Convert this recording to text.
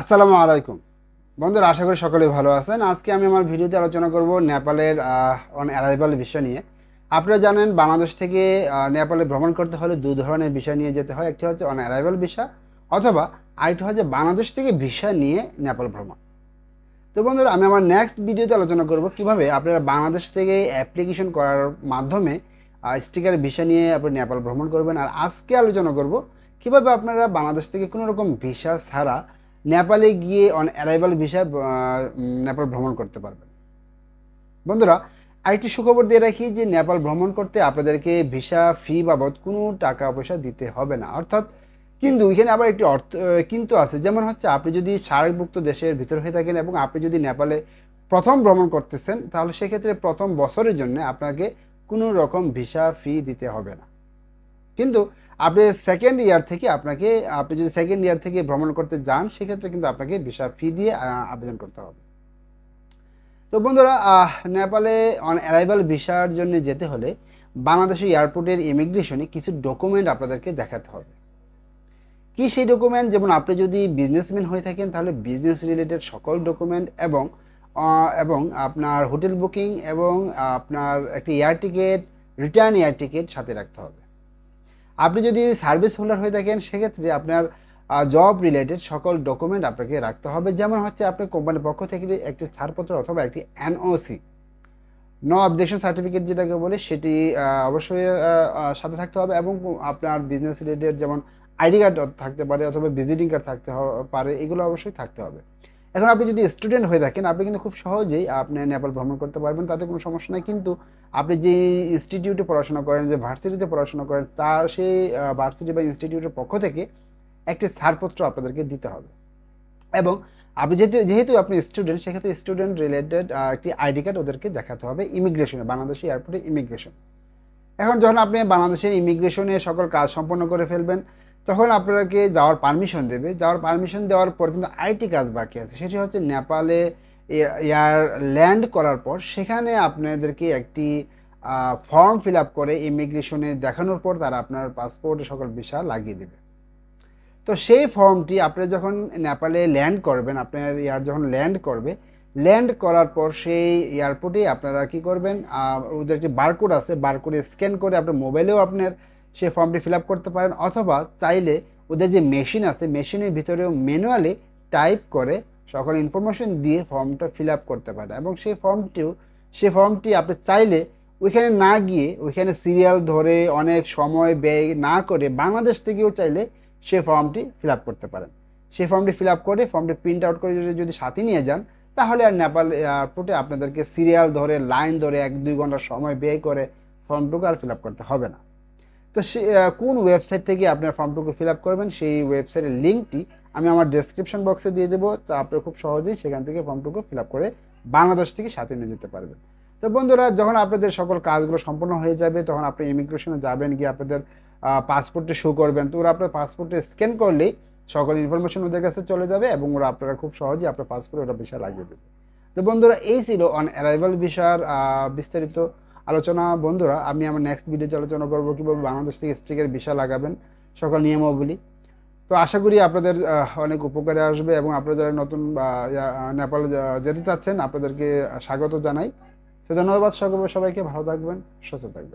আসসালামু আলাইকুম বন্ধুরা আশা করি সকলে ভালো আছেন আজকে আমি আমার ভিডিওতে আলোচনা করব নেপালের অন অ্যারাইভাল বিষয় নিয়ে আপনারা জানেন বাংলাদেশ থেকে নেপালে ভ্রমণ করতে হলে দু ধরনের বিষয় নিয়ে যেতে হয় একটি হচ্ছে অন অ্যারাইভাল বিষয় অথবা আরেকটি হচ্ছে বাংলাদেশ থেকে ভিসা নিয়ে নেপাল ভ্রমণ তো বন্ধুরা আমি আমার নেক্সট ভিডিওতে আলোচনা করব কিভাবে আপনারা বাংলাদেশ থেকে অ্যাপ্লিকেশন করার মাধ্যমে স্টিকার ভিসা নিয়ে আপনি নেপাল ভ্রমণ করবেন আর আজকে আলোচনা করব কিভাবে আপনারা বাংলাদেশ থেকে কোনো রকম ভিসা ছাড়া নেপালে গিয়ে অন অ্যারাইভাল ভিসা নেপাল ভ্রমণ করতে পারবেন বন্ধুরা আরেকটি সুখবর দিয়ে রাখি যে নেপাল ভ্রমণ করতে আপনাদেরকে ভিসা ফি বাবদ কোনো টাকা পয়সা দিতে হবে না অর্থাৎ কিন্তু এখানে আবার একটি অর্থ কিন্তু আছে যেমন হচ্ছে আপনি যদি সার্কভুক্ত দেশের ভিতর হয়ে থাকেন এবং আপনি যদি নেপালে প্রথম ভ্রমণ করতেছেন তাহলে সেক্ষেত্রে প্রথম বছরের জন্য আপনাকে কোনো রকম ভিসা ফি দিতে হবে না কিন্তু আপনি সেকেন্ড ইয়ার থেকে আপনাকে আপনি যদি সেকেন্ড ইয়ার থেকে ভ্রমণ করতে যান সেক্ষেত্রে কিন্তু আপনাকে ভিসা ফি দিয়ে আবেদন করতে হবে তো বন্ধুরা নেপালে অন অ্যারাইভাল ভিসার জন্য যেতে হলে বাংলাদেশের এয়ারপোর্টের ইমিগ্রেশনে কিছু ডকুমেন্ট আপনাদেরকে দেখাতে হবে কি সেই ডকুমেন্ট যেমন আপনি যদি বিজনেসম্যান হয়ে থাকেন তাহলে বিজনেস রিলেটেড সকল ডকুমেন্ট এবং এবং আপনার হোটেল বুকিং এবং আপনার একটি air ticket return air ticket সাথে রাখতে হবে আপনি যদি সার্ভিস হোল্ডার হয়ে থাকেন সেক্ষেত্রে আপনার জব রিলেটেড সকল ডকুমেন্ট আপনাকে রাখতে হবে যেমন হচ্ছে আপনার কোম্পানির পক্ষ থেকে একটি ছাড়পত্র অথবা একটি এনওসি ন অবজেকশন সার্টিফিকেট যেটাকে বলে সেটি অবশ্যই সাথে থাকতে হবে এবং আপনার বিজনেস রিলেটেড যেমন আইডি কার্ড থাকতে পারে অথবা ভিজিটিং কার্ড থাকতে পারে এগুলো অবশ্যই থাকতে হবে এখন আপনি যদি স্টুডেন্ট হয়ে থাকেন আপনি কিন্তু খুব সহজেই আপনি নেপাল ভ্রমণ করতে পারবেন তাতে কোনো সমস্যা নেই কিন্তু আপনি যে ইনস্টিটিউটে পড়াশোনা করেন যে ভার্সিটিতে পড়াশোনা করেন তার সেই ভার্সিটি বা ইনস্টিটিউটের পক্ষ থেকে একটি ছাড়পত্র আপনাদেরকে দিতে হবে এবং আপনি যেহেতু যেহেতু আপনি স্টুডেন্ট সেক্ষেত্রে স্টুডেন্ট রিলেটেড একটি আইডি কার্ড ওদেরকে দেখাতে হবে ইমিগ্রেশনে বাংলাদেশি এয়ারপোর্টে ইমিগ্রেশন এখন যখন আপনি বাংলাদেশের ইমিগ্রেশনে সকল কাজ সম্পন্ন করে ফেলবেন তখন আপনাকে যাওয়ার পারমিশন দেবে যাওয়ার পারমিশন দেওয়ার পর কিন্তু আইটি কাজ বাকি আছে সেটি হচ্ছে নেপালে এয়ার ল্যান্ড করার পর সেখানে আপনাদেরকে একটি ফর্ম ফিল আপ করে ইমিগ্রেশনে দেখানোর পর তারা আপনার পাসপোর্টে সকল ভিসা লাগিয়ে দেবে তো সেই ফর্মটি আপনি যখন নেপালে ল্যান্ড করবেন আপনার এয়ার যখন ল্যান্ড করবে ল্যান্ড করার পর সেই এয়ারপোর্টে আপনারা কি করবেন ওদের একটি বারকোড আছে বারকোডে স্ক্যান করে আপনার মোবাইলেও আপনার সে ফর্মটি ফিল করতে পারেন অথবা চাইলে ওদের যে মেশিন আছে মেশিনের ভিতরেও ম্যানুয়ালি টাইপ করে সকল ইনফরমেশন দিয়ে ফর্মটা ফিল করতে পারেন এবং সেই ফর্মটিও সে ফর্মটি আপনি চাইলে ওইখানে না গিয়ে ওইখানে সিরিয়াল ধরে অনেক সময় ব্যয় না করে বাংলাদেশ থেকেও চাইলে সে ফর্মটি ফিল করতে পারেন সে ফর্মটি ফিল করে ফর্মটি প্রিন্ট আউট করে যদি সাথে নিয়ে যান তাহলে আর নেপাল এয়ারপোর্টে আপনাদেরকে সিরিয়াল ধরে লাইন ধরে এক দুই ঘন্টা সময় ব্যয় করে ফর্মটুকু আর ফিল করতে হবে না তো সে কোন ওয়েবসাইট থেকে আপনার ফর্মটুকু ফিল আপ করবেন সেই ওয়েবসাইটের লিঙ্কটি আমি আমার ডেসক্রিপশন বক্সে দিয়ে দেবো তো আপনারা খুব সহজেই সেখান থেকে ফর্মটুকু ফিল আপ করে বাংলাদেশ থেকে সাথে নিয়ে যেতে পারবেন তো বন্ধুরা যখন আপনাদের সকল কাজগুলো সম্পন্ন হয়ে যাবে তখন আপনি ইমিগ্রেশনে যাবেন গিয়ে আপনাদের পাসপোর্টে শো করবেন তো ওরা আপনার পাসপোর্টে স্ক্যান করলেই সকল ইনফরমেশন ওদের কাছে চলে যাবে এবং ওরা আপনারা খুব সহজেই আপনার পাসপোর্ট ওরা বিষয় লাগিয়ে দেবে তো বন্ধুরা এই ছিল অন অ্যারাইভাল বিষয়ের বিস্তারিত আলোচনা বন্ধুরা আমি আমার নেক্সট ভিডিওতে আলোচনা করবো কীভাবে বাংলাদেশ থেকে স্ট্রিকের ভিসা লাগাবেন সকল নিয়মাবলী তো আশা করি আপনাদের অনেক উপকারে আসবে এবং আপনারা যারা নতুন নেপালে যেতে চাচ্ছেন আপনাদেরকে স্বাগত জানাই সে ধন্যবাদ সকল সবাইকে ভালো থাকবেন সুস্থ থাকবেন